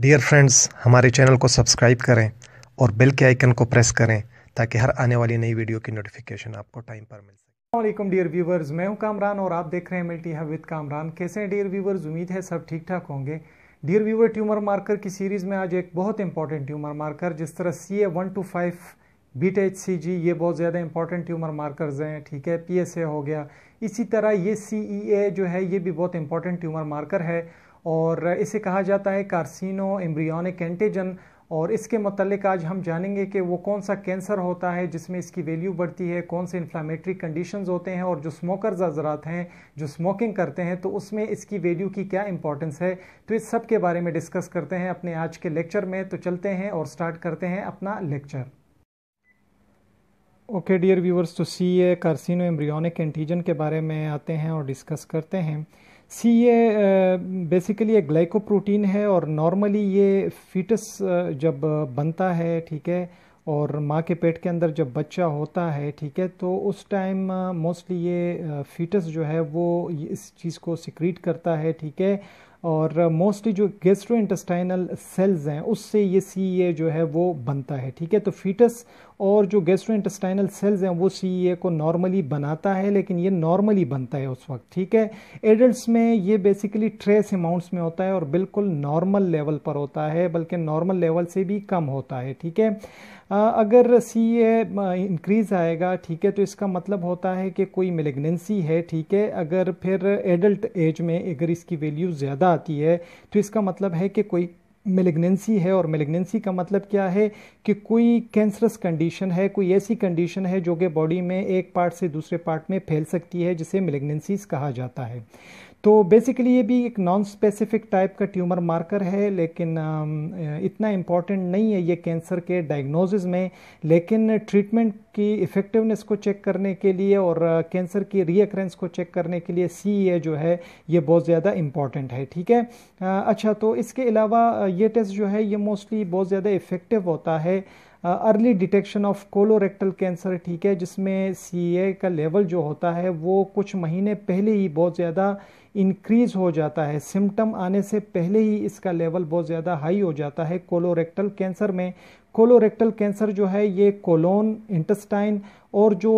dear friends हमारे channel को subscribe करें और बेल के आइकन को प्रेस करें ताकि हर आने वाली नई वीडियो की नोटिफिकेशन आपको टाइम पर मिल सके सकेम डियर व्यूवर्स मैं हूं कामरान और आप देख रहे हैं मिल्टी है विद कामरान कैसे हैं डियर व्यूवर्स उम्मीद है सब ठीक ठाक होंगे डियर व्यूवर ट्यूमर मार्कर की सीरीज़ में आज एक बहुत इंपॉर्टेंट ट्यूमर मार्कर जिस तरह C A one two five beta H C G ये बहुत ज़्यादा इंपॉर्टेंट ट्यूमर मार्कर्स हैं ठीक है पी एस ए हो गया इसी तरह ये सी ई ए जो है ये भी बहुत इंपॉर्टेंट ट्यूमर मार्कर है और इसे कहा जाता है कार्सिनो एम्ब्रियोनिक एंटीजन और इसके मतलब आज हम जानेंगे कि वो कौन सा कैंसर होता है जिसमें इसकी वैल्यू बढ़ती है कौन से इन्फ्लामेटरी कंडीशंस होते हैं और जो स्मोकर्स हजरात हैं जो स्मोकिंग करते हैं तो उसमें इसकी वैल्यू की क्या इंपॉर्टेंस है तो इस सब के बारे में डिस्कस करते हैं अपने आज के लेक्चर में तो चलते हैं और स्टार्ट करते हैं अपना लेक्चर ओके डियर व्यूवर्स तो सी ए कार्सिनो एम्ब्रियोनिक एंटीजन के बारे में आते हैं और डिस्कस करते हैं सी ए बेसिकली एक ग्लाइकोप्रोटीन है और नॉर्मली ये फीटस uh, जब uh, बनता है ठीक है और माँ के पेट के अंदर जब बच्चा होता है ठीक है तो उस टाइम मोस्टली uh, ये फीटस जो है वो इस चीज़ को सिक्रीट करता है ठीक है और मोस्टली जो गेस्ट्रो इंटस्टाइनल सेल्स हैं उससे ये सी ए e जो है वो बनता है ठीक है तो फीटस और जो गेस्ट्रो इंटस्टाइनल सेल्स हैं वो सी ए e को नॉर्मली बनाता है लेकिन ये नॉर्मली बनता है उस वक्त ठीक है एडल्ट में ये बेसिकली ट्रेस अमाउंट्स में होता है और बिल्कुल नॉर्मल लेवल पर होता है बल्कि नॉर्मल लेवल से भी कम होता है ठीक है अगर सी ए इंक्रीज़ आएगा ठीक है तो इसका मतलब होता है कि कोई मेलेगनेंसी है ठीक है अगर फिर एडल्ट एज में अगर इसकी वैल्यू ज़्यादा आती है तो इसका मतलब है कि कोई मेलेग्नेंसी है और मेलेग्नेंसी का मतलब क्या है कि कोई कैंसरस कंडीशन है कोई ऐसी कंडीशन है जो कि बॉडी में एक पार्ट से दूसरे पार्ट में फैल सकती है जिसे मिलेगनेंसीज कहा जाता है तो बेसिकली ये भी एक नॉन स्पेसिफिक टाइप का ट्यूमर मार्कर है लेकिन इतना इम्पॉर्टेंट नहीं है ये कैंसर के डायग्नोसिस में लेकिन ट्रीटमेंट की इफ़ेक्टिवनेस को चेक करने के लिए और कैंसर की रीअक्रेंस को चेक करने के लिए सी ए जो है ये बहुत ज़्यादा इम्पॉर्टेंट है ठीक है अच्छा तो इसके अलावा ये टेस्ट जो है ये मोस्टली बहुत ज़्यादा इफ़ेक्टिव होता है है early detection of colorectal cancer ठीक है जिसमें सी का लेवल जो होता है वो कुछ महीने पहले ही बहुत ज़्यादा इंक्रीज हो जाता है सिम्टम आने से पहले ही इसका लेवल बहुत ज़्यादा हाई हो जाता है कोलोरेक्टल कैंसर में कोलोरेक्टल कैंसर जो है ये कोलोन इंटेस्टाइन और जो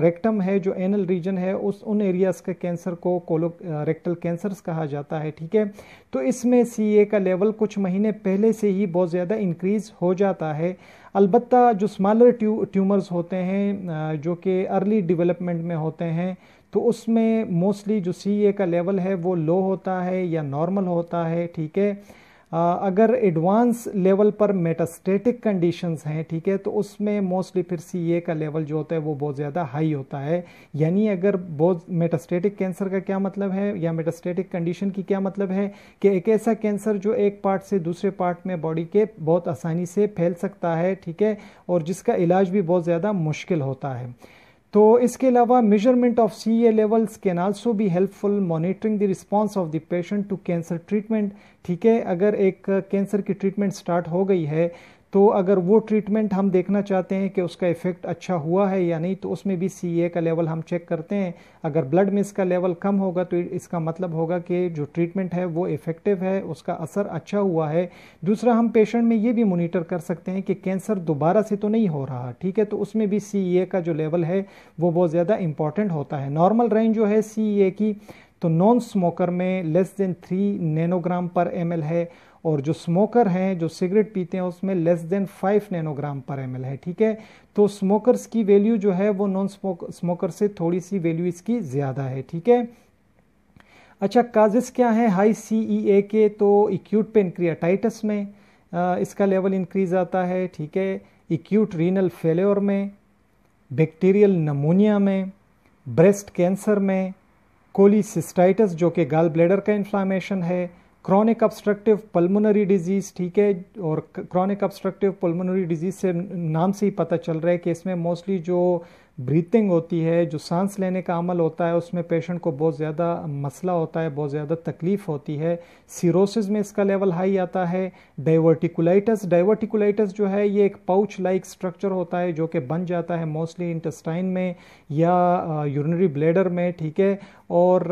रेक्टम है जो एनल रीजन है उस उन एरियाज के कैंसर को कोलो रेक्टल कैंसर्स कहा जाता है ठीक है तो इसमें सी का लेवल कुछ महीने पहले से ही बहुत ज़्यादा इंक्रीज हो जाता है अलबत् जो स्मॉलर ट्यू ट्यूमर्स होते हैं जो कि अर्ली डिवेलपमेंट में होते हैं तो उसमें मोस्टली जो सी का लेवल है वो लो होता है या नॉर्मल होता है ठीक है अगर एडवांस लेवल पर मेटास्टेटिक कंडीशंस हैं ठीक है तो उसमें मोस्टली फिर सी ए का लेवल जो होता है वो बहुत ज़्यादा हाई होता है यानी अगर बहुत मेटास्टेटिक कैंसर का क्या मतलब है या मेटास्टेटिक कंडीशन की क्या मतलब है कि एक ऐसा कैंसर जो एक पार्ट से दूसरे पार्ट में बॉडी के बहुत आसानी से फैल सकता है ठीक है और जिसका इलाज भी बहुत ज़्यादा मुश्किल होता है तो इसके अलावा measurement of C A levels can also भी helpful monitoring the response of the patient to cancer treatment ठीक है अगर एक कैंसर की ट्रीटमेंट स्टार्ट हो गई है तो अगर वो ट्रीटमेंट हम देखना चाहते हैं कि उसका इफ़ेक्ट अच्छा हुआ है या नहीं तो उसमें भी सी का लेवल हम चेक करते हैं अगर ब्लड में इसका लेवल कम होगा तो इसका मतलब होगा कि जो ट्रीटमेंट है वो इफ़ेक्टिव है उसका असर अच्छा हुआ है दूसरा हम पेशेंट में ये भी मोनिटर कर सकते हैं कि कैंसर दोबारा से तो नहीं हो रहा ठीक है तो उसमें भी सी का जो लेवल है वो बहुत ज़्यादा इंपॉर्टेंट होता है नॉर्मल रेंज जो है सी की तो नॉन स्मोकर में less than three nanogram per M है और जो स्मोकर हैं जो सिगरेट पीते हैं उसमें less than five nanogram per M है ठीक है तो स्मोकर्स की वैल्यू जो है वो नॉन स्मोकर से थोड़ी सी वैल्यू इसकी ज़्यादा है ठीक है अच्छा काजेस क्या है हाई सी ई ए के तो इक्यूट पेनक्रियाटाइटस में आ, इसका लेवल इंक्रीज आता है ठीक है इक्यूट रीनल फेलोर में बैक्टीरियल नमोनिया में ब्रेस्ट कैंसर में कोलीसिस्टाइटिस जो कि गाल ब्लेडर का इन्फ्लामेशन है क्रॉनिक ऑब्स्ट्रक्टिव पल्मोनरी डिजीज़ ठीक है और क्रॉनिक ऑब्स्ट्रक्टिव पल्मोनरी डिजीज़ से नाम से ही पता चल रहा है कि इसमें मोस्टली जो ब्रीथिंग होती है जो सांस लेने का अमल होता है उसमें पेशेंट को बहुत ज़्यादा मसला होता है बहुत ज़्यादा तकलीफ़ होती है सीरोसिस में इसका लेवल हाई आता है डाइवर्टिकुलाइटस डाइवर्टिकुलाइटस जो है ये एक पाउच लाइक स्ट्रक्चर होता है जो कि बन जाता है मोस्टली इंटेस्टाइन में या यूरिनरी ब्लेडर में ठीक है और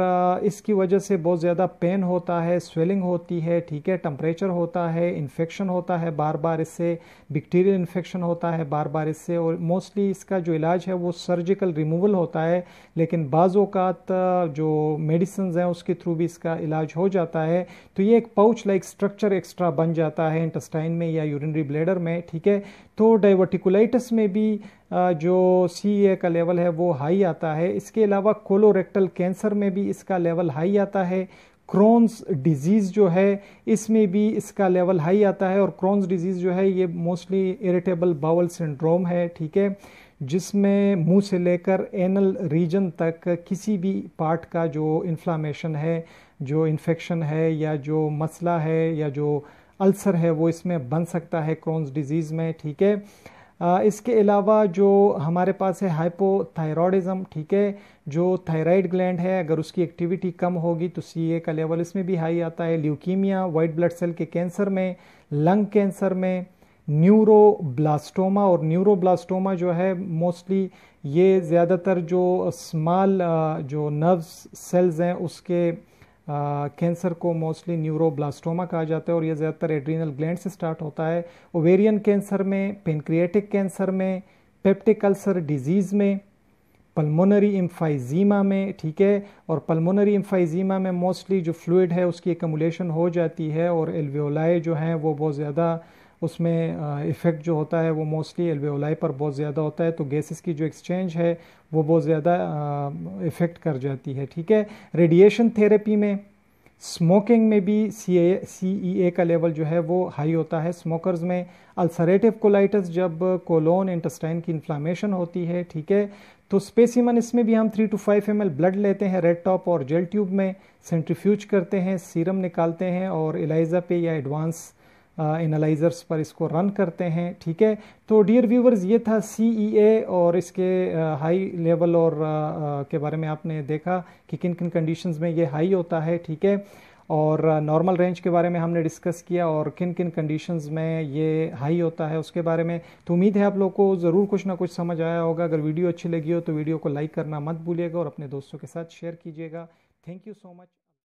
इसकी वजह से बहुत ज़्यादा पेन होता है स्वेलिंग होती है ठीक है टम्परेचर होता है इन्फेक्शन होता है बार बार इससे बैक्टीरियल इन्फेक्शन होता है बार बार इससे और मोस्टली इसका जो इलाज है वो सर्जिकल रिमूवल होता है लेकिन बाज़ात जो मेडिसिन हैं उसके थ्रू भी इसका इलाज हो जाता है तो ये एक पाउच लाइक स्ट्रक्चर एक्स्ट्रा बन जाता है इंटस्टाइन में या यूरिनरी ब्लेडर में ठीक है तो डाइवर्टिकुलाइटिस में भी जो सी ए का लेवल है वो हाई आता है इसके अलावा कोलोरेक्टल कैंसर में भी इसका लेवल हाई आता है क्रोन्स डिजीज़ जो है इसमें भी इसका लेवल हाई आता है और क्रोन्स डिजीज़ जो है ये मोस्टली इरिटेबल बाउल सिंड्रोम है ठीक है जिसमें मुंह से लेकर एनल रीजन तक किसी भी पार्ट का जो इन्फ्लामेशन है जो इन्फेक्शन है या जो मसला है या जो अल्सर है वो इसमें बन सकता है क्रोन्स डिजीज़ में ठीक है इसके अलावा जो हमारे पास है हाइपोथायरॉयडिज़म ठीक है जो थायराइड ग्लैंड है अगर उसकी एक्टिविटी कम होगी तो सी का लेवल इसमें भी हाई आता है ल्यूकीमिया वाइट ब्लड सेल के कैंसर में लंग कैंसर में न्यूरोब्लास्टोमा और न्यूरोब्लास्टोमा जो है मोस्टली ये ज़्यादातर जो स्मॉल uh, जो नर्व्स सेल्स हैं उसके कैंसर uh, को मोस्टली न्यूरोब्लास्टोमा कहा जाता है और ये ज़्यादातर एड्रीनल ग्लैंड से स्टार्ट होता है ओवेरियन कैंसर में पेनक्रिएटिक कैंसर में पेप्टिकल्सर अल्सर डिजीज़ में पल्मोनरी इम्फाइजीमा में ठीक है और पल्मोनरी इम्फाइजीमा में मोस्टली जो फ्लूड है उसकी एकमुलेशन हो जाती है और एलवियोलाए जो हैं वो बहुत ज़्यादा उसमें इफ़ेक्ट जो होता है वो मोस्टली एलवेलाई पर बहुत ज़्यादा होता है तो गैसेस की जो एक्सचेंज है वो बहुत ज़्यादा इफ़ेक्ट कर जाती है ठीक है रेडिएशन थेरेपी में स्मोकिंग में भी सी ए सी ई ए का लेवल जो है वो हाई होता है स्मोकर्स में अल्सरेटिव कोलाइटस जब कोलोन इंटस्टाइन की इन्फ्लामेशन होती है ठीक है तो स्पेसिमन इसमें भी हम three to five M blood लेते हैं रेड टॉप और जेल ट्यूब में सेंट्रीफ्यूज करते हैं सीरम निकालते हैं और एलाइजा पे या एडवांस एनालाइज़र्स पर इसको रन करते हैं ठीक है तो डियर व्यूवर्स ये था सी e और इसके हाई लेवल और के बारे में आपने देखा कि किन किन कंडीशंस में ये हाई होता है ठीक है और नॉर्मल रेंज के बारे में हमने डिस्कस किया और किन किन कंडीशंस में ये हाई होता है उसके बारे में तो उम्मीद है आप लोग को ज़रूर कुछ ना कुछ समझ आया होगा अगर वीडियो अच्छी लगी हो तो वीडियो को लाइक करना मत भूलिएगा और अपने दोस्तों के साथ शेयर कीजिएगा थैंक यू सो मच